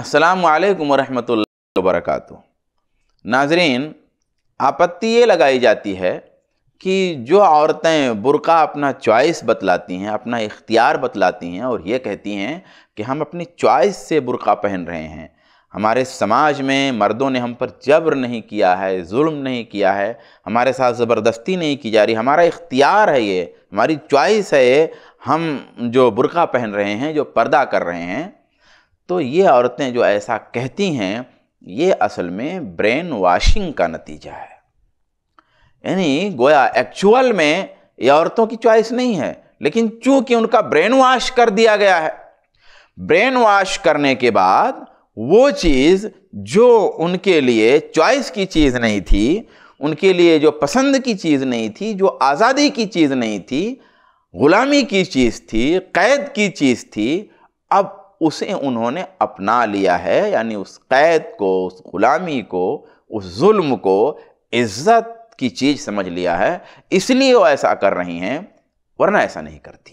असलकम वरहमल वरक नाजरीन आपत्ति ये लगाई जाती है कि जो औरतें बुरका अपना चॉइस बतलाती हैं अपना इख्तियार बतलाती हैं और ये कहती हैं कि हम अपनी चॉइस से बुरका पहन रहे हैं हमारे समाज में मर्दों ने हम पर जबर नहीं किया है जुल्म नहीं किया है हमारे साथ ज़बरदस्ती नहीं की जा रही हमारा इख्तियार है ये हमारी चॉइस है ये हम जो बुरका पहन रहे हैं जो पर्दा कर रहे हैं तो ये औरतें जो ऐसा कहती हैं ये असल में ब्रेन वॉशिंग का नतीजा है यानी गोया एक्चुअल में ये औरतों की चॉइस नहीं है लेकिन चूंकि उनका ब्रेन वॉश कर दिया गया है ब्रेन वॉश करने के बाद वो चीज़ जो उनके लिए चॉइस की चीज़ नहीं थी उनके लिए जो पसंद की चीज़ नहीं थी जो आज़ादी की चीज़ नहीं थी गुलामी की चीज़ थी कैद की चीज़ थी अब उसे उन्होंने अपना लिया है यानी उस कैद को उस ग़ुलामी को उस जुल्म को इज़्ज़त की चीज़ समझ लिया है इसलिए वो ऐसा कर रही हैं वरना ऐसा नहीं करती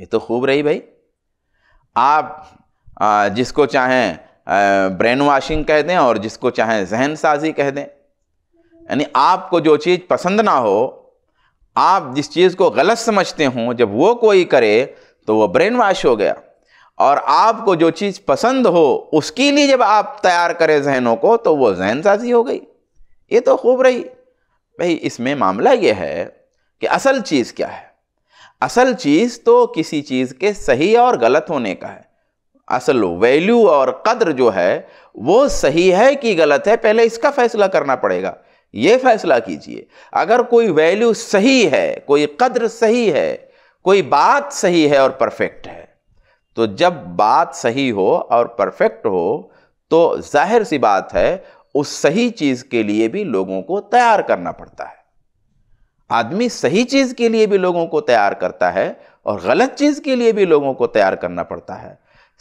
ये तो खूब रही भाई आप जिसको चाहें ब्रेन वाशिंग कह दें और जिसको चाहें जहन साजी कह दें यानी आपको जो चीज़ पसंद ना हो आप जिस चीज़ को गलत समझते हों जब वो कोई करे तो वो ब्रेन वाश हो गया और आपको जो चीज़ पसंद हो उसके लिए जब आप तैयार करें जहनों को तो वो जहन साजी हो गई ये तो खूब रही भाई इसमें मामला ये है कि असल चीज़ क्या है असल चीज़ तो किसी चीज़ के सही और गलत होने का है असल वैल्यू और कद्र जो है वो सही है कि गलत है पहले इसका फ़ैसला करना पड़ेगा ये फ़ैसला कीजिए अगर कोई वैल्यू सही है कोई कद्र सही है कोई बात सही है और परफेक्ट है तो जब बात सही हो और परफेक्ट हो तो जाहिर सी बात है उस सही चीज़ के लिए भी लोगों को तैयार करना पड़ता है आदमी सही चीज़ के लिए भी लोगों को तैयार करता है और गलत चीज़ के लिए भी लोगों को तैयार करना पड़ता है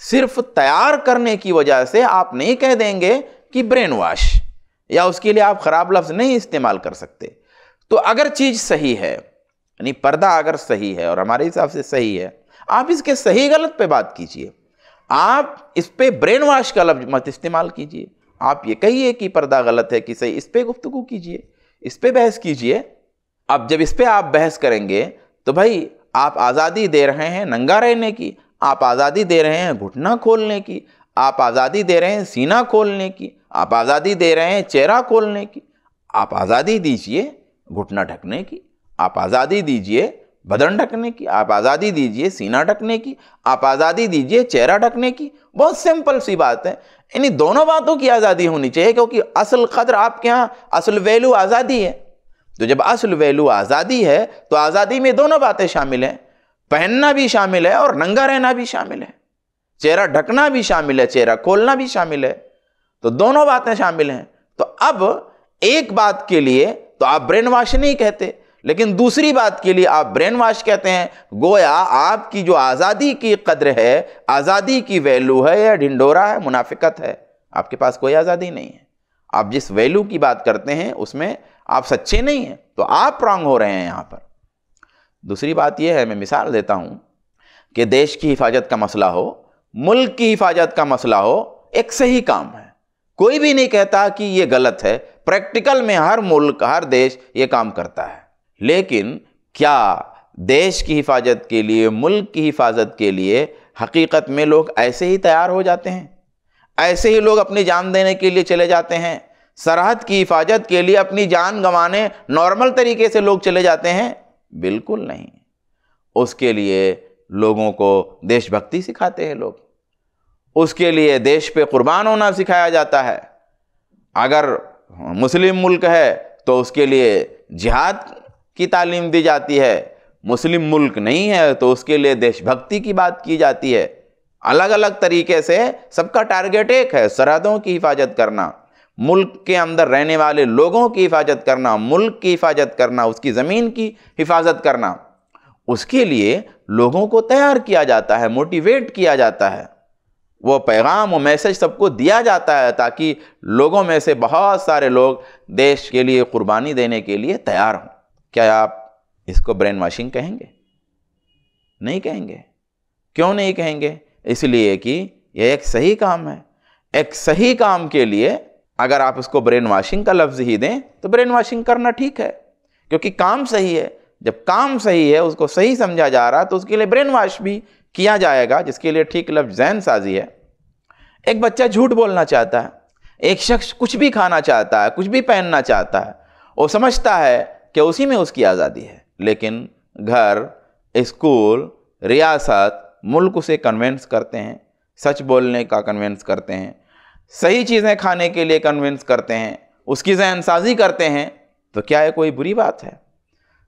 सिर्फ तैयार करने की वजह से आप नहीं कह देंगे कि ब्रेन वॉश या उसके लिए आप ख़राब लफ्ज़ नहीं इस्तेमाल कर सकते तो अगर चीज़ सही है यानी पर्दा अगर सही है और हमारे हिसाब से सही है आप इसके सही गलत पे बात कीजिए आप इस पर ब्रेन वाश का लफ्ज मत इस्तेमाल कीजिए आप ये कहिए कि पर्दा गलत है कि सही इस पर गुफ्तु कीजिए इस पर बहस कीजिए अब जब इस पर आप बहस करेंगे तो भाई आप आज़ादी दे रहे हैं नंगा रहने की आप आज़ादी दे रहे हैं घुटना खोलने की आप आज़ादी दे रहे हैं सीना खोलने की आप आज़ादी दे रहे हैं चेहरा खोलने की आप आज़ादी दीजिए घुटना ढकने की आप आज़ादी दीजिए बदन ढकने की आप आज़ादी दीजिए सीना ढकने की आप आज़ादी दीजिए चेहरा ढकने की बहुत सिंपल सी बात है इन्हीं दोनों बातों की आज़ादी होनी चाहिए क्योंकि असल कदर आपके यहाँ असल वैल्यू आज़ादी है तो जब असल वैल्यू आज़ादी है तो आज़ादी में दोनों बातें शामिल हैं पहनना भी शामिल है और नंगा रहना भी शामिल है चेहरा ढकना भी शामिल है चेहरा खोलना भी शामिल है तो दोनों बातें शामिल हैं तो अब एक बात के लिए तो आप ब्रेन वॉश नहीं कहते लेकिन दूसरी बात के लिए आप ब्रेन वॉश कहते हैं गोया आपकी जो आज़ादी की कद्र है आज़ादी की वैल्यू है या ढिंडोरा है मुनाफिकत है आपके पास कोई आज़ादी नहीं है आप जिस वैल्यू की बात करते हैं उसमें आप सच्चे नहीं हैं तो आप रॉन्ग हो रहे हैं यहाँ पर दूसरी बात यह है मैं मिसाल देता हूँ कि देश की हिफाजत का मसला हो मुल्क की हिफाजत का मसला हो एक सही काम है कोई भी नहीं कहता कि ये गलत है प्रैक्टिकल में हर मुल्क हर देश ये काम करता है लेकिन क्या देश की हिफाजत के लिए मुल्क की हिफाजत के लिए हकीकत में लोग ऐसे ही तैयार हो जाते हैं ऐसे ही लोग अपनी जान देने के लिए चले जाते हैं सरहद की हिफाजत के लिए अपनी जान गंवाने नॉर्मल तरीके से लोग चले जाते हैं बिल्कुल नहीं उसके लिए लोगों को देशभक्ति सिखाते हैं लोग उसके लिए देश पे कुर्बान होना सिखाया जाता है अगर मुस्लिम मुल्क है तो उसके लिए जिहाद की तालीम दी जाती है मुस्लिम मुल्क नहीं है तो उसके लिए देशभक्ति की बात की जाती है अलग अलग तरीके से सबका टारगेट एक है सरहदों की हिफाजत करना मुल्क के अंदर रहने वाले लोगों की हिफाजत करना मुल्क की हिफाजत करना उसकी ज़मीन की हिफाजत करना उसके लिए लोगों को तैयार किया जाता है मोटिवेट किया जाता है वो पैगाम वो मैसेज सबको दिया जाता है ताकि लोगों में से बहुत सारे लोग देश के लिए कुर्बानी देने के लिए तैयार हों क्या आप इसको ब्रेन वॉशिंग कहेंगे नहीं कहेंगे क्यों नहीं कहेंगे इसलिए कि यह एक सही काम है एक सही काम के लिए अगर आप उसको ब्रेन वॉशिंग का लफ्ज़ ही दें तो ब्रेन वॉशिंग करना ठीक है क्योंकि काम सही है जब काम सही है उसको सही समझा जा रहा तो उसके लिए ब्रेन वॉश भी किया जाएगा जिसके लिए ठीक लफ्ज़ जैन साजी है एक बच्चा झूठ बोलना चाहता है एक शख्स कुछ भी खाना चाहता है कुछ भी पहनना चाहता है वो समझता है कि उसी में उसकी आज़ादी है लेकिन घर स्कूल रियासत मुल्क उसे कन्वेंस करते हैं सच बोलने का कन्वेंस करते हैं सही चीज़ें खाने के लिए कन्वेंस करते हैं उसकी जहन साजी करते हैं तो क्या ये कोई बुरी बात है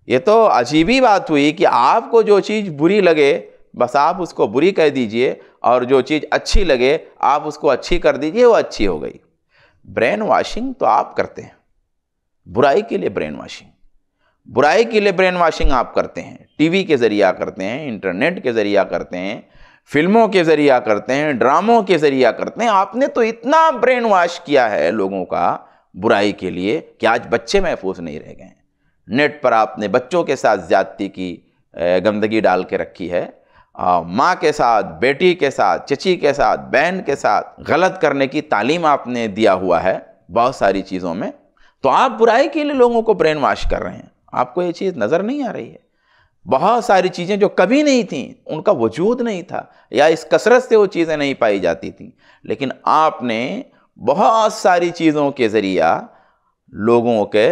ये तो अजीब ही बात हुई कि आपको जो चीज़ बुरी लगे बस आप उसको बुरी कह दीजिए और जो चीज़ अच्छी लगे आप उसको अच्छी कर दीजिए वो अच्छी हो गई ब्रेन वॉशिंग तो आप करते हैं बुराई के लिए ब्रेन वॉशिंग बुराई के लिए ब्रेन वॉशिंग आप करते हैं टीवी के ज़रिया करते हैं इंटरनेट के ज़रिया करते हैं फिल्मों के ज़रिया करते हैं ड्रामों के ज़रिया करते हैं आपने तो इतना ब्रेन वॉश किया है लोगों का बुराई के लिए कि आज बच्चे महफूज नहीं रह गए हैं नेट पर आपने बच्चों के साथ ज़्यादती की गंदगी डाल के रखी है माँ के साथ बेटी के साथ चची के साथ बहन के साथ गलत करने की तालीम आपने दिया हुआ है बहुत सारी चीज़ों में तो आप बुराई के लिए लोगों को ब्रेन वाश कर रहे हैं आपको ये चीज़ नज़र नहीं आ रही है बहुत सारी चीज़ें जो कभी नहीं थीं उनका वजूद नहीं था या इस कसरत से वो चीज़ें नहीं पाई जाती थीं लेकिन आपने बहुत सारी चीज़ों के ज़रिया लोगों के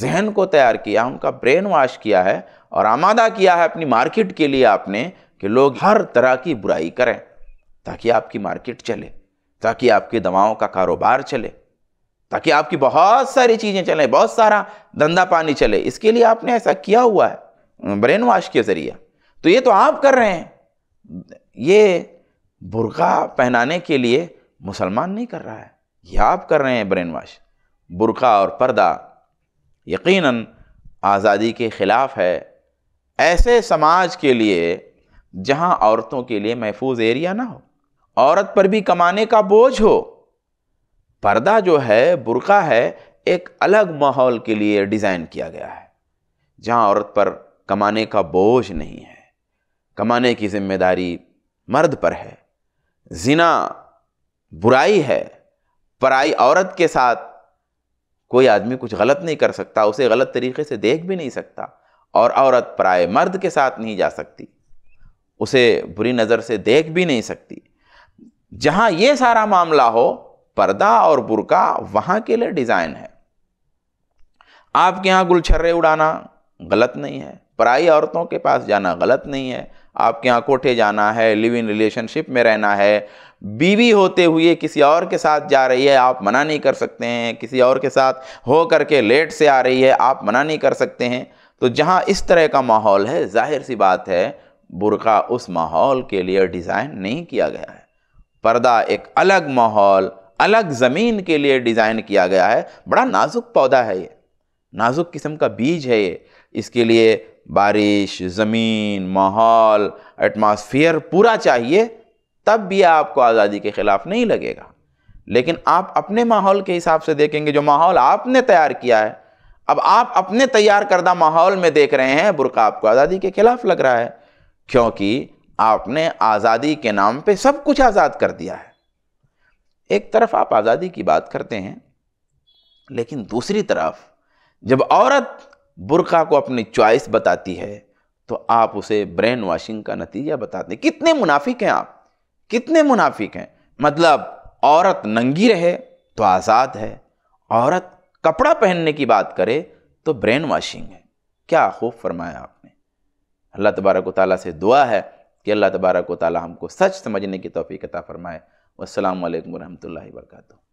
जहन को तैयार किया उनका ब्रेन वाश किया है और आमादा किया है अपनी मार्केट के लिए आपने कि लोग हर तरह की बुराई करें ताकि आपकी मार्केट चले ताकि आपकी दवाओं का कारोबार चले ताकि आपकी बहुत सारी चीज़ें चलें बहुत सारा धंधा पानी चले इसके लिए आपने ऐसा किया हुआ है ब्रेन वॉश के ज़रिए तो ये तो आप कर रहे हैं ये बुरका पहनाने के लिए मुसलमान नहीं कर रहा है यह आप कर रहे हैं ब्रेन वॉश बुरका और पर्दा यकीनन आज़ादी के ख़िलाफ़ है ऐसे समाज के लिए जहाँ औरतों के लिए महफूज एरिया ना हो औरत पर भी कमाने का बोझ हो पर्दा जो है बुरका है एक अलग माहौल के लिए डिज़ाइन किया गया है जहाँ औरत पर कमाने का बोझ नहीं है कमाने की जिम्मेदारी मर्द पर है जिना बुराई है पराई औरत के साथ कोई आदमी कुछ गलत नहीं कर सकता उसे गलत तरीके से देख भी नहीं सकता और औरत पराए मर्द के साथ नहीं जा सकती उसे बुरी नज़र से देख भी नहीं सकती जहाँ ये सारा मामला हो पर्दा और बुरका वहां के लिए डिज़ाइन है आपके यहाँ गुलछर्रे उड़ाना गलत नहीं है पराई औरतों के पास जाना गलत नहीं है आपके यहाँ कोठे जाना है लिव इन रिलेशनशिप में रहना है बीवी होते हुए किसी और के साथ जा रही है आप मना नहीं कर सकते हैं किसी और के साथ हो करके लेट से आ रही है आप मना नहीं कर सकते हैं तो जहाँ इस तरह का माहौल है जाहिर सी बात है बुरका उस माहौल के लिए डिज़ाइन नहीं किया गया है पर्दा एक अलग माहौल अलग ज़मीन के लिए डिज़ाइन किया गया है बड़ा नाजुक पौधा है ये नाजुक किस्म का बीज है ये इसके लिए बारिश ज़मीन माहौल एटमॉस्फेयर पूरा चाहिए तब भी आपको आज़ादी के ख़िलाफ़ नहीं लगेगा लेकिन आप अपने माहौल के हिसाब से देखेंगे जो माहौल आपने तैयार किया है अब आप अपने तैयार करदा माहौल में देख रहे हैं बुरका आपको आज़ादी के ख़िलाफ़ लग रहा है क्योंकि आपने आज़ादी के नाम पे सब कुछ आज़ाद कर दिया है एक तरफ आप आज़ादी की बात करते हैं लेकिन दूसरी तरफ जब औरत बुरका को अपनी चॉइस बताती है तो आप उसे ब्रेन वॉशिंग का नतीजा बताते हैं कितने मुनाफिक हैं आप कितने मुनाफिक हैं मतलब औरत नंगी रहे तो आज़ाद है औरत कपड़ा पहनने की बात करे तो ब्रेन वॉशिंग है क्या खूब फरमाया आपने अल्लाह तबारक ताली से दुआ है कि अल्लाह तबारक ताली हमको सच समझने की तोफ़ी कता फरमाए वालेकुम वरहमल वर्का